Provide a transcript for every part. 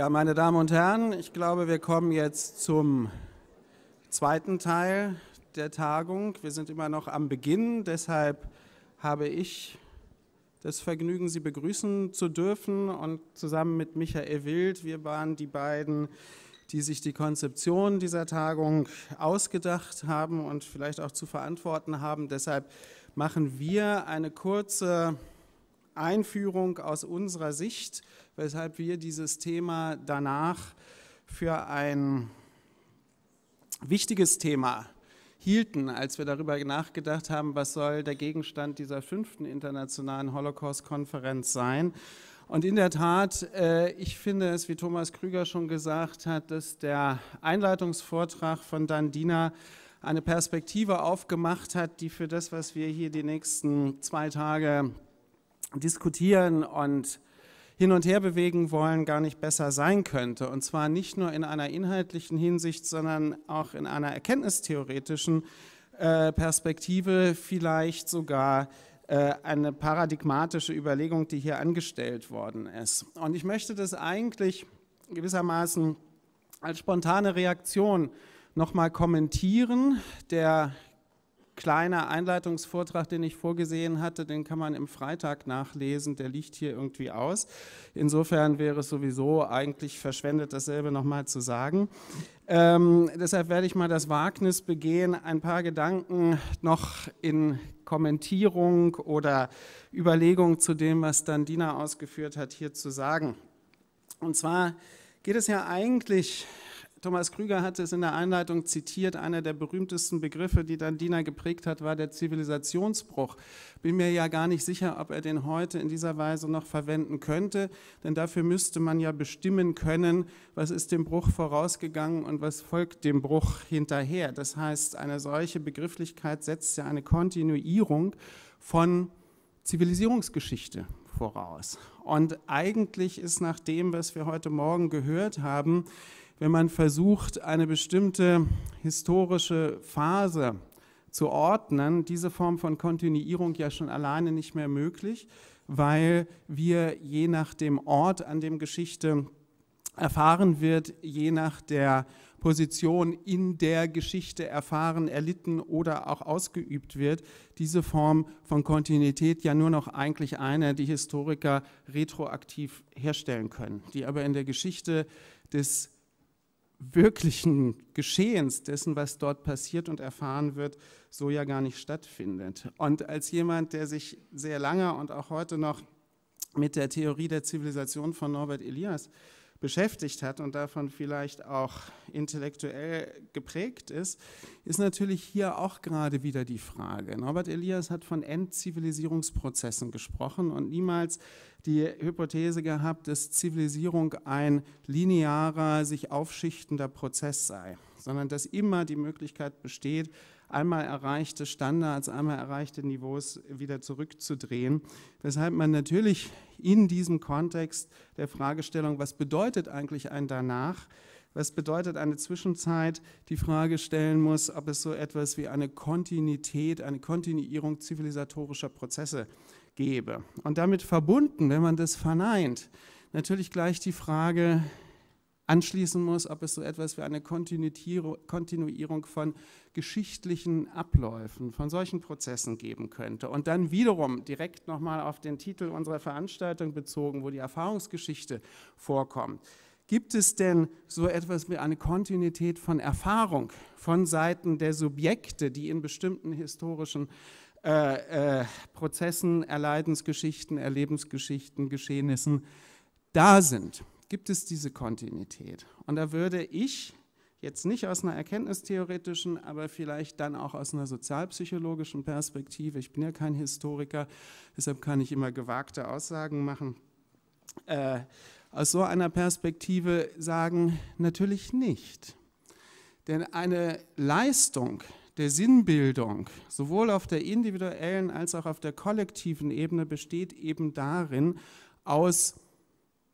Ja, meine Damen und Herren, ich glaube, wir kommen jetzt zum zweiten Teil der Tagung. Wir sind immer noch am Beginn, deshalb habe ich das Vergnügen, Sie begrüßen zu dürfen und zusammen mit Michael Wild, wir waren die beiden, die sich die Konzeption dieser Tagung ausgedacht haben und vielleicht auch zu verantworten haben. Deshalb machen wir eine kurze Einführung aus unserer Sicht, weshalb wir dieses Thema danach für ein wichtiges Thema hielten, als wir darüber nachgedacht haben, was soll der Gegenstand dieser fünften internationalen Holocaust-Konferenz sein. Und in der Tat, äh, ich finde es, wie Thomas Krüger schon gesagt hat, dass der Einleitungsvortrag von Dandina eine Perspektive aufgemacht hat, die für das, was wir hier die nächsten zwei Tage diskutieren und hin und her bewegen wollen, gar nicht besser sein könnte. Und zwar nicht nur in einer inhaltlichen Hinsicht, sondern auch in einer erkenntnistheoretischen äh, Perspektive, vielleicht sogar äh, eine paradigmatische Überlegung, die hier angestellt worden ist. Und ich möchte das eigentlich gewissermaßen als spontane Reaktion nochmal kommentieren. Der kleiner Einleitungsvortrag, den ich vorgesehen hatte, den kann man im Freitag nachlesen, der liegt hier irgendwie aus. Insofern wäre es sowieso eigentlich verschwendet, dasselbe nochmal zu sagen. Ähm, deshalb werde ich mal das Wagnis begehen, ein paar Gedanken noch in Kommentierung oder Überlegung zu dem, was dann Dina ausgeführt hat, hier zu sagen. Und zwar geht es ja eigentlich Thomas Krüger hatte es in der Einleitung zitiert, einer der berühmtesten Begriffe, die dann Diener geprägt hat, war der Zivilisationsbruch. Bin mir ja gar nicht sicher, ob er den heute in dieser Weise noch verwenden könnte, denn dafür müsste man ja bestimmen können, was ist dem Bruch vorausgegangen und was folgt dem Bruch hinterher. Das heißt, eine solche Begrifflichkeit setzt ja eine Kontinuierung von Zivilisierungsgeschichte voraus. Und eigentlich ist nach dem, was wir heute Morgen gehört haben, wenn man versucht, eine bestimmte historische Phase zu ordnen, diese Form von Kontinuierung ja schon alleine nicht mehr möglich, weil wir je nach dem Ort, an dem Geschichte erfahren wird, je nach der Position in der Geschichte erfahren, erlitten oder auch ausgeübt wird, diese Form von Kontinuität ja nur noch eigentlich eine, die Historiker retroaktiv herstellen können, die aber in der Geschichte des wirklichen Geschehens, dessen, was dort passiert und erfahren wird, so ja gar nicht stattfindet. Und als jemand, der sich sehr lange und auch heute noch mit der Theorie der Zivilisation von Norbert Elias äh, beschäftigt hat und davon vielleicht auch intellektuell geprägt ist, ist natürlich hier auch gerade wieder die Frage. Norbert Elias hat von Endzivilisierungsprozessen gesprochen und niemals die Hypothese gehabt, dass Zivilisierung ein linearer, sich aufschichtender Prozess sei, sondern dass immer die Möglichkeit besteht, einmal erreichte Standards, einmal erreichte Niveaus wieder zurückzudrehen. Weshalb man natürlich in diesem Kontext der Fragestellung, was bedeutet eigentlich ein danach, was bedeutet eine Zwischenzeit, die Frage stellen muss, ob es so etwas wie eine Kontinuität, eine Kontinuierung zivilisatorischer Prozesse gäbe. Und damit verbunden, wenn man das verneint, natürlich gleich die Frage, anschließen muss, ob es so etwas wie eine Kontinuierung von geschichtlichen Abläufen, von solchen Prozessen geben könnte. Und dann wiederum direkt nochmal auf den Titel unserer Veranstaltung bezogen, wo die Erfahrungsgeschichte vorkommt. Gibt es denn so etwas wie eine Kontinuität von Erfahrung von Seiten der Subjekte, die in bestimmten historischen äh, äh, Prozessen, Erleidensgeschichten, Erlebensgeschichten, Geschehnissen da sind? gibt es diese Kontinuität. Und da würde ich jetzt nicht aus einer erkenntnistheoretischen, aber vielleicht dann auch aus einer sozialpsychologischen Perspektive, ich bin ja kein Historiker, deshalb kann ich immer gewagte Aussagen machen, äh, aus so einer Perspektive sagen, natürlich nicht. Denn eine Leistung der Sinnbildung, sowohl auf der individuellen als auch auf der kollektiven Ebene, besteht eben darin, aus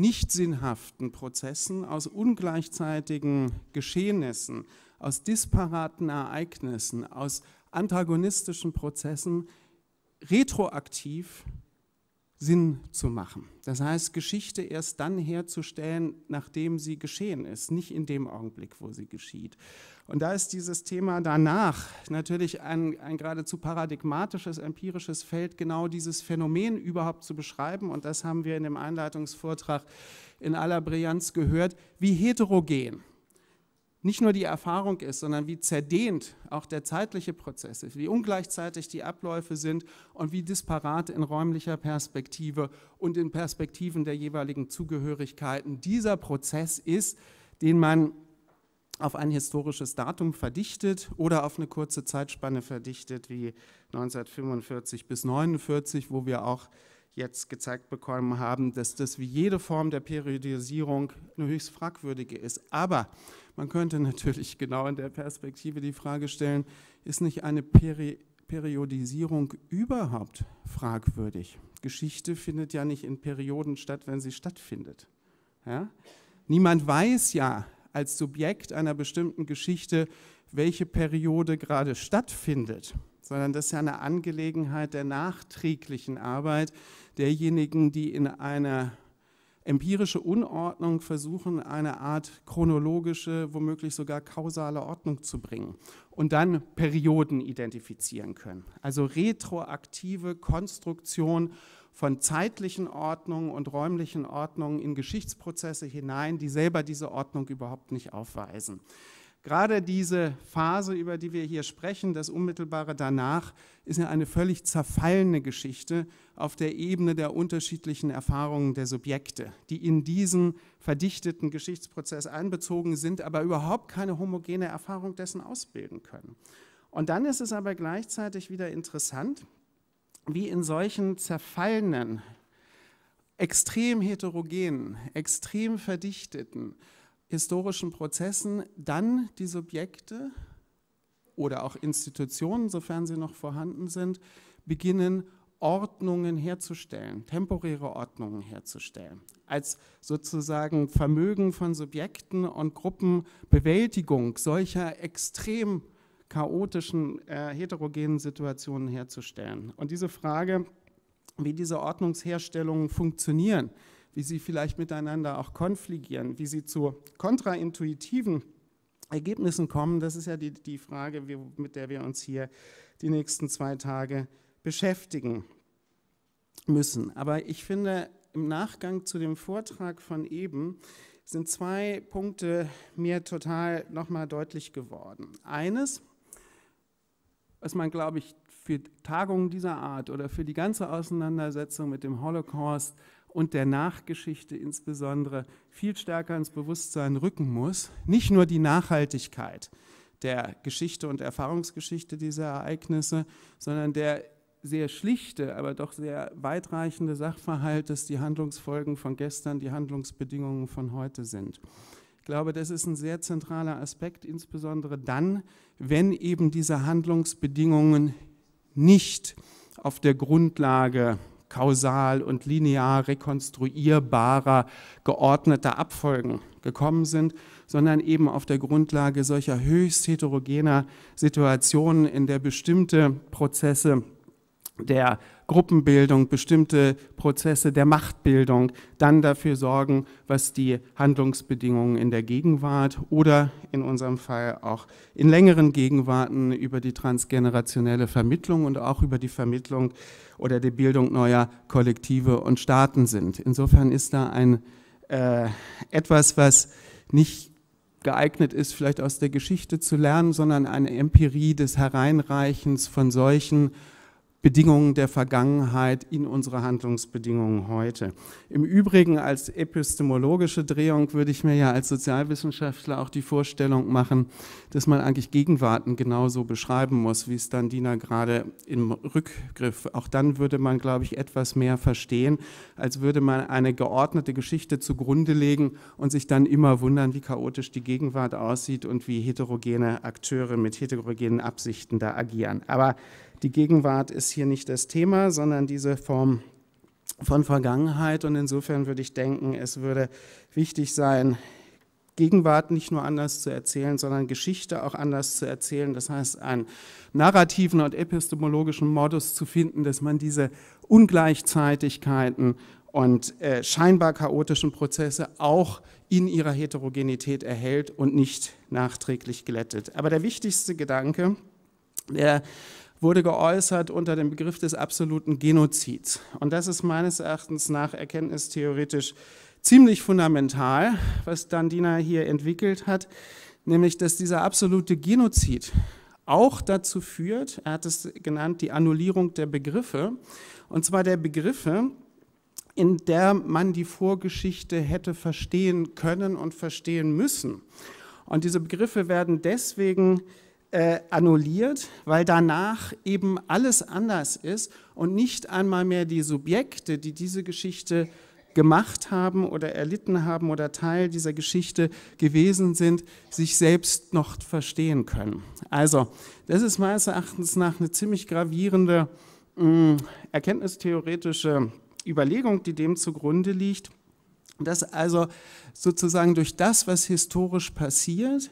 nicht sinnhaften Prozessen, aus ungleichzeitigen Geschehnissen, aus disparaten Ereignissen, aus antagonistischen Prozessen retroaktiv Sinn zu machen. Das heißt, Geschichte erst dann herzustellen, nachdem sie geschehen ist, nicht in dem Augenblick, wo sie geschieht. Und da ist dieses Thema danach natürlich ein, ein geradezu paradigmatisches, empirisches Feld, genau dieses Phänomen überhaupt zu beschreiben. Und das haben wir in dem Einleitungsvortrag in aller Brillanz gehört, wie heterogen nicht nur die Erfahrung ist, sondern wie zerdehnt auch der zeitliche Prozess ist, wie ungleichzeitig die Abläufe sind und wie disparat in räumlicher Perspektive und in Perspektiven der jeweiligen Zugehörigkeiten dieser Prozess ist, den man auf ein historisches Datum verdichtet oder auf eine kurze Zeitspanne verdichtet wie 1945 bis 1949, wo wir auch jetzt gezeigt bekommen haben, dass das wie jede Form der Periodisierung eine höchst fragwürdige ist. Aber man könnte natürlich genau in der Perspektive die Frage stellen, ist nicht eine Peri Periodisierung überhaupt fragwürdig? Geschichte findet ja nicht in Perioden statt, wenn sie stattfindet. Ja? Niemand weiß ja als Subjekt einer bestimmten Geschichte, welche Periode gerade stattfindet, sondern das ist ja eine Angelegenheit der nachträglichen Arbeit derjenigen, die in einer empirische Unordnung versuchen, eine Art chronologische, womöglich sogar kausale Ordnung zu bringen und dann Perioden identifizieren können. Also retroaktive Konstruktion von zeitlichen Ordnungen und räumlichen Ordnungen in Geschichtsprozesse hinein, die selber diese Ordnung überhaupt nicht aufweisen. Gerade diese Phase, über die wir hier sprechen, das Unmittelbare danach, ist ja eine völlig zerfallene Geschichte auf der Ebene der unterschiedlichen Erfahrungen der Subjekte, die in diesen verdichteten Geschichtsprozess einbezogen sind, aber überhaupt keine homogene Erfahrung dessen ausbilden können. Und dann ist es aber gleichzeitig wieder interessant, wie in solchen zerfallenen, extrem heterogenen, extrem verdichteten, historischen Prozessen dann die Subjekte oder auch Institutionen, sofern sie noch vorhanden sind, beginnen, Ordnungen herzustellen, temporäre Ordnungen herzustellen, als sozusagen Vermögen von Subjekten und Gruppen Bewältigung solcher extrem chaotischen, äh, heterogenen Situationen herzustellen. Und diese Frage, wie diese Ordnungsherstellungen funktionieren, wie sie vielleicht miteinander auch konfligieren, wie sie zu kontraintuitiven Ergebnissen kommen. Das ist ja die, die Frage, mit der wir uns hier die nächsten zwei Tage beschäftigen müssen. Aber ich finde, im Nachgang zu dem Vortrag von eben sind zwei Punkte mir total nochmal deutlich geworden. Eines, was man, glaube ich, für Tagungen dieser Art oder für die ganze Auseinandersetzung mit dem Holocaust und der Nachgeschichte insbesondere viel stärker ins Bewusstsein rücken muss. Nicht nur die Nachhaltigkeit der Geschichte und Erfahrungsgeschichte dieser Ereignisse, sondern der sehr schlichte, aber doch sehr weitreichende Sachverhalt, dass die Handlungsfolgen von gestern die Handlungsbedingungen von heute sind. Ich glaube, das ist ein sehr zentraler Aspekt, insbesondere dann, wenn eben diese Handlungsbedingungen nicht auf der Grundlage kausal und linear rekonstruierbarer, geordneter Abfolgen gekommen sind, sondern eben auf der Grundlage solcher höchst heterogener Situationen, in der bestimmte Prozesse der Gruppenbildung, bestimmte Prozesse der Machtbildung dann dafür sorgen, was die Handlungsbedingungen in der Gegenwart oder in unserem Fall auch in längeren Gegenwarten über die transgenerationelle Vermittlung und auch über die Vermittlung oder die Bildung neuer Kollektive und Staaten sind. Insofern ist da ein äh, etwas, was nicht geeignet ist, vielleicht aus der Geschichte zu lernen, sondern eine Empirie des Hereinreichens von solchen Bedingungen der Vergangenheit in unsere Handlungsbedingungen heute. Im Übrigen als epistemologische Drehung würde ich mir ja als Sozialwissenschaftler auch die Vorstellung machen, dass man eigentlich Gegenwarten genauso beschreiben muss, wie es dann Dina gerade im Rückgriff. Auch dann würde man, glaube ich, etwas mehr verstehen, als würde man eine geordnete Geschichte zugrunde legen und sich dann immer wundern, wie chaotisch die Gegenwart aussieht und wie heterogene Akteure mit heterogenen Absichten da agieren. Aber die Gegenwart ist hier nicht das Thema, sondern diese Form von Vergangenheit. Und insofern würde ich denken, es würde wichtig sein, Gegenwart nicht nur anders zu erzählen, sondern Geschichte auch anders zu erzählen. Das heißt, einen narrativen und epistemologischen Modus zu finden, dass man diese Ungleichzeitigkeiten und äh, scheinbar chaotischen Prozesse auch in ihrer Heterogenität erhält und nicht nachträglich glättet. Aber der wichtigste Gedanke, der wurde geäußert unter dem Begriff des absoluten Genozids. Und das ist meines Erachtens nach erkenntnistheoretisch ziemlich fundamental, was Dandina hier entwickelt hat, nämlich dass dieser absolute Genozid auch dazu führt, er hat es genannt, die Annullierung der Begriffe, und zwar der Begriffe, in der man die Vorgeschichte hätte verstehen können und verstehen müssen. Und diese Begriffe werden deswegen äh, annulliert, weil danach eben alles anders ist und nicht einmal mehr die Subjekte, die diese Geschichte gemacht haben oder erlitten haben oder Teil dieser Geschichte gewesen sind, sich selbst noch verstehen können. Also, das ist meines Erachtens nach eine ziemlich gravierende mh, mm, erkenntnistheoretische Überlegung, die dem zugrunde liegt, dass also sozusagen durch das, was historisch passiert,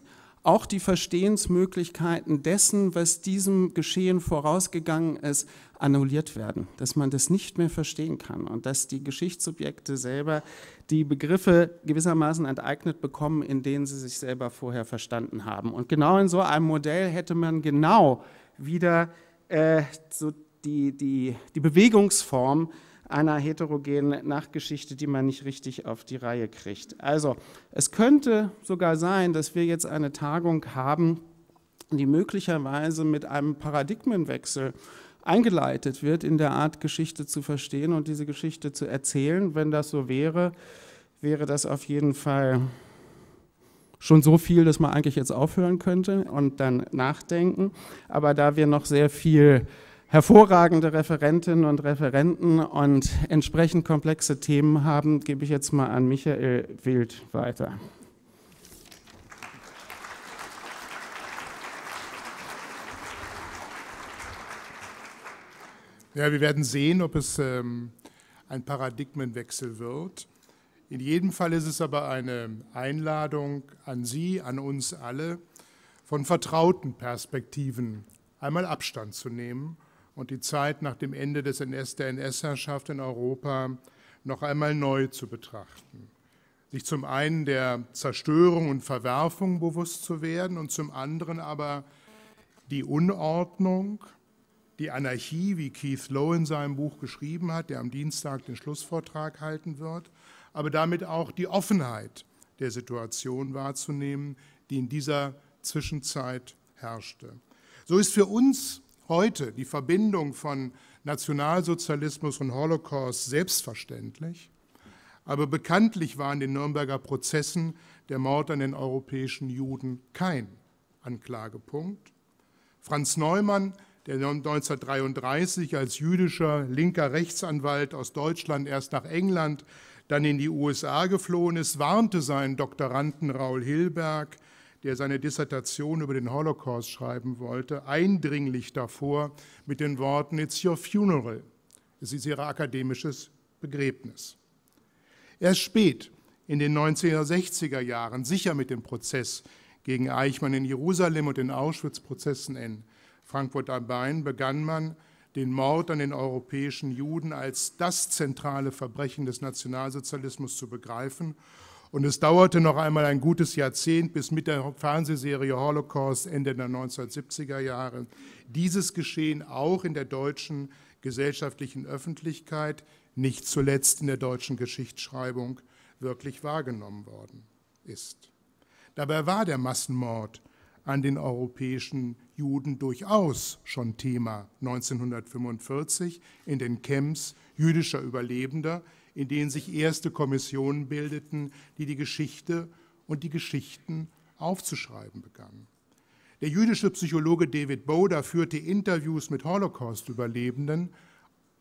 auch die Verstehensmöglichkeiten dessen, was diesem Geschehen vorausgegangen ist, annulliert werden, dass man das nicht mehr verstehen kann und dass die Geschichtssubjekte selber die Begriffe gewissermaßen enteignet bekommen, in denen sie sich selber vorher verstanden haben. Und genau in so einem Modell hätte man genau wieder äh, so die, die, die Bewegungsform einer heterogenen Nachgeschichte, die man nicht richtig auf die Reihe kriegt. Also es könnte sogar sein, dass wir jetzt eine Tagung haben, die möglicherweise mit einem Paradigmenwechsel eingeleitet wird, in der Art Geschichte zu verstehen und diese Geschichte zu erzählen. Wenn das so wäre, wäre das auf jeden Fall schon so viel, dass man eigentlich jetzt aufhören könnte und dann nachdenken. Aber da wir noch sehr viel hervorragende Referentinnen und Referenten und entsprechend komplexe Themen haben, gebe ich jetzt mal an Michael Wild weiter. Ja, wir werden sehen, ob es ähm, ein Paradigmenwechsel wird. In jedem Fall ist es aber eine Einladung an Sie, an uns alle, von vertrauten Perspektiven einmal Abstand zu nehmen und die Zeit nach dem Ende des NS, der NS-Herrschaft in Europa noch einmal neu zu betrachten. Sich zum einen der Zerstörung und Verwerfung bewusst zu werden und zum anderen aber die Unordnung, die Anarchie, wie Keith Lowe in seinem Buch geschrieben hat, der am Dienstag den Schlussvortrag halten wird, aber damit auch die Offenheit der Situation wahrzunehmen, die in dieser Zwischenzeit herrschte. So ist für uns heute die Verbindung von Nationalsozialismus und Holocaust selbstverständlich, aber bekanntlich war in den Nürnberger Prozessen der Mord an den europäischen Juden kein Anklagepunkt. Franz Neumann, der 1933 als jüdischer linker Rechtsanwalt aus Deutschland erst nach England, dann in die USA geflohen ist, warnte seinen Doktoranden Raul Hilberg, der seine Dissertation über den Holocaust schreiben wollte, eindringlich davor mit den Worten It's your funeral. Es ist ihr akademisches Begräbnis. Erst spät, in den 1960er Jahren, sicher mit dem Prozess gegen Eichmann in Jerusalem und den Auschwitz-Prozessen in Frankfurt am Main, begann man, den Mord an den europäischen Juden als das zentrale Verbrechen des Nationalsozialismus zu begreifen und es dauerte noch einmal ein gutes Jahrzehnt bis mit der Fernsehserie Holocaust Ende der 1970er Jahre dieses Geschehen auch in der deutschen gesellschaftlichen Öffentlichkeit, nicht zuletzt in der deutschen Geschichtsschreibung, wirklich wahrgenommen worden ist. Dabei war der Massenmord an den europäischen Juden durchaus schon Thema 1945 in den Camps jüdischer Überlebender, in denen sich erste Kommissionen bildeten, die die Geschichte und die Geschichten aufzuschreiben begannen. Der jüdische Psychologe David Boder führte Interviews mit Holocaust-Überlebenden.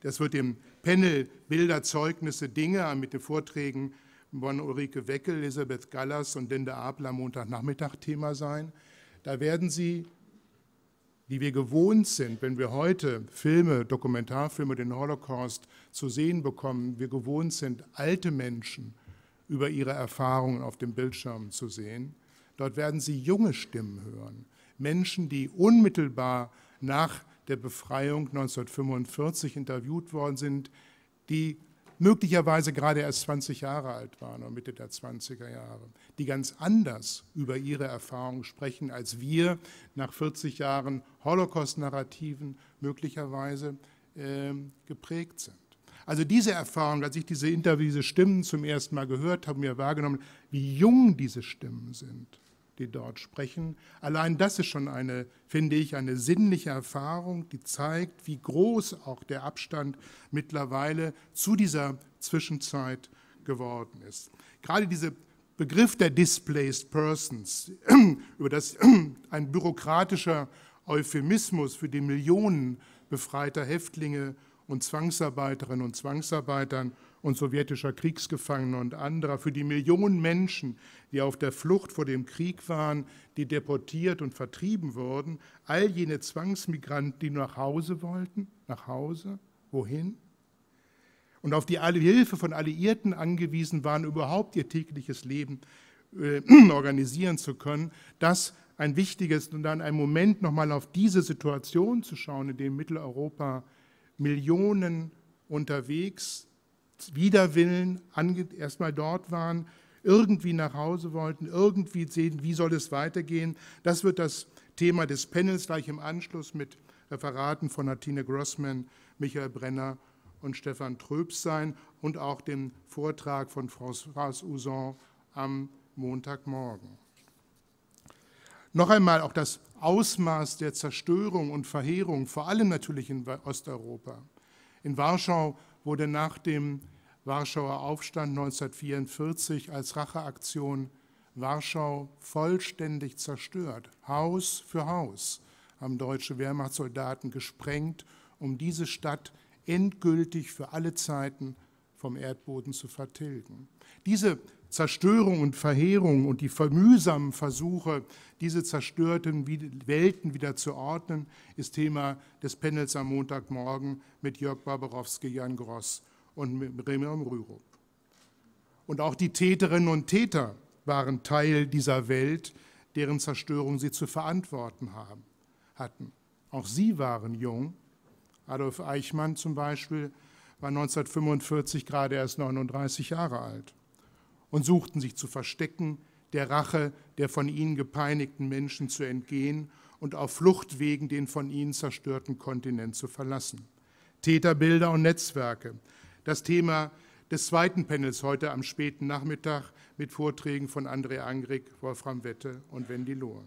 Das wird im Panel Bilder, Zeugnisse, Dinge mit den Vorträgen von Ulrike Weckel, Elisabeth Gallas und Linda Abler Montagnachmittag Thema sein. Da werden Sie die wir gewohnt sind, wenn wir heute Filme, Dokumentarfilme, den Holocaust zu sehen bekommen, wir gewohnt sind, alte Menschen über ihre Erfahrungen auf dem Bildschirm zu sehen. Dort werden Sie junge Stimmen hören, Menschen, die unmittelbar nach der Befreiung 1945 interviewt worden sind, die möglicherweise gerade erst 20 Jahre alt waren oder Mitte der 20er Jahre, die ganz anders über ihre Erfahrungen sprechen, als wir nach 40 Jahren Holocaust-Narrativen möglicherweise äh, geprägt sind. Also diese Erfahrung, als ich diese Interviews, diese Stimmen zum ersten Mal gehört habe, mir wahrgenommen, wie jung diese Stimmen sind die dort sprechen. Allein das ist schon eine, finde ich, eine sinnliche Erfahrung, die zeigt, wie groß auch der Abstand mittlerweile zu dieser Zwischenzeit geworden ist. Gerade dieser Begriff der Displaced Persons, über das ein bürokratischer Euphemismus für die Millionen befreiter Häftlinge und Zwangsarbeiterinnen und Zwangsarbeitern und sowjetischer Kriegsgefangener und anderer, für die Millionen Menschen, die auf der Flucht vor dem Krieg waren, die deportiert und vertrieben wurden, all jene Zwangsmigranten, die nach Hause wollten, nach Hause, wohin? Und auf die Hilfe von Alliierten angewiesen waren, überhaupt ihr tägliches Leben äh, organisieren zu können, das ein wichtiges und dann ein Moment nochmal auf diese Situation zu schauen, in dem Mitteleuropa Millionen unterwegs Widerwillen erstmal dort waren, irgendwie nach Hause wollten, irgendwie sehen, wie soll es weitergehen. Das wird das Thema des Panels gleich im Anschluss mit Referaten von Martine Grossman, Michael Brenner und Stefan Tröbs sein und auch dem Vortrag von François Ouzon am Montagmorgen. Noch einmal auch das Ausmaß der Zerstörung und Verheerung, vor allem natürlich in Osteuropa. In Warschau wurde nach dem Warschauer Aufstand 1944 als Racheaktion Warschau vollständig zerstört. Haus für Haus haben deutsche Wehrmachtssoldaten gesprengt, um diese Stadt endgültig für alle Zeiten vom Erdboden zu vertilgen. Diese Zerstörung und Verheerung und die mühsamen Versuche, diese zerstörten Welten wieder zu ordnen, ist Thema des Panels am Montagmorgen mit Jörg Barbarowski, Jan Gross und Miriam Rürup. Und auch die Täterinnen und Täter waren Teil dieser Welt, deren Zerstörung sie zu verantworten haben, hatten. Auch sie waren jung. Adolf Eichmann zum Beispiel war 1945 gerade erst 39 Jahre alt und suchten sich zu verstecken, der Rache der von ihnen gepeinigten Menschen zu entgehen und auf Fluchtwegen den von ihnen zerstörten Kontinent zu verlassen. Täterbilder und Netzwerke. Das Thema des zweiten Panels heute am späten Nachmittag mit Vorträgen von André Angrig, Wolfram Wette und Wendy Lohr.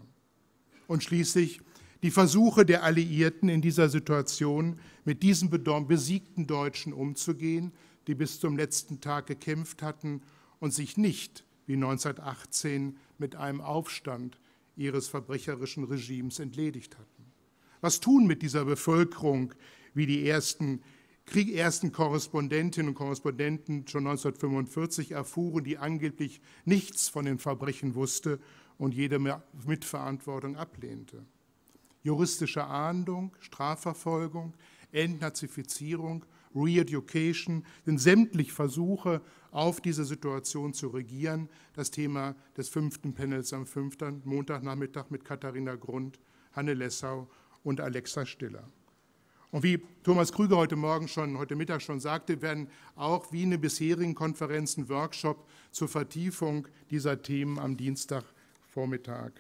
Und schließlich die Versuche der Alliierten in dieser Situation, mit diesen besiegten Deutschen umzugehen, die bis zum letzten Tag gekämpft hatten und sich nicht wie 1918 mit einem Aufstand ihres verbrecherischen Regimes entledigt hatten. Was tun mit dieser Bevölkerung, wie die ersten, Krieg, ersten Korrespondentinnen und Korrespondenten schon 1945 erfuhren, die angeblich nichts von den Verbrechen wusste und jede Mitverantwortung ablehnte? Juristische Ahndung, Strafverfolgung, Entnazifizierung Re-Education sind sämtlich Versuche, auf diese Situation zu regieren. Das Thema des fünften Panels am fünften Montagnachmittag mit Katharina Grund, Hanne Lessau und Alexa Stiller. Und wie Thomas Krüger heute Morgen schon, heute Mittag schon sagte, werden auch wie in den bisherigen Konferenzen Workshop zur Vertiefung dieser Themen am Dienstagvormittag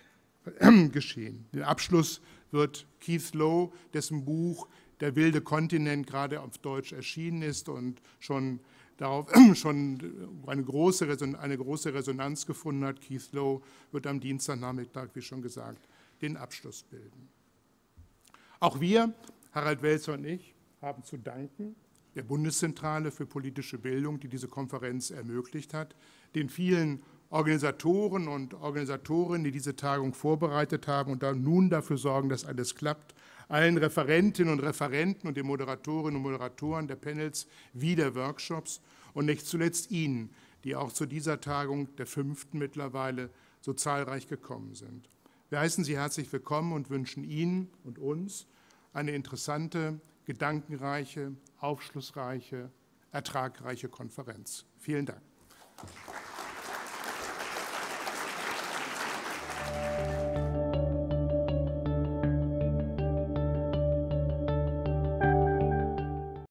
äh, geschehen. Den Abschluss wird Keith Lowe, dessen Buch der wilde Kontinent gerade auf Deutsch erschienen ist und schon darauf schon eine große, eine große Resonanz gefunden hat. Keith Lowe wird am Dienstagnachmittag, wie schon gesagt, den Abschluss bilden. Auch wir, Harald Welzer und ich, haben zu danken der Bundeszentrale für politische Bildung, die diese Konferenz ermöglicht hat, den vielen Organisatoren und Organisatorinnen, die diese Tagung vorbereitet haben und dann nun dafür sorgen, dass alles klappt, allen Referentinnen und Referenten und den Moderatorinnen und Moderatoren der Panels wie der Workshops und nicht zuletzt Ihnen, die auch zu dieser Tagung, der fünften mittlerweile, so zahlreich gekommen sind. Wir heißen Sie herzlich willkommen und wünschen Ihnen und uns eine interessante, gedankenreiche, aufschlussreiche, ertragreiche Konferenz. Vielen Dank.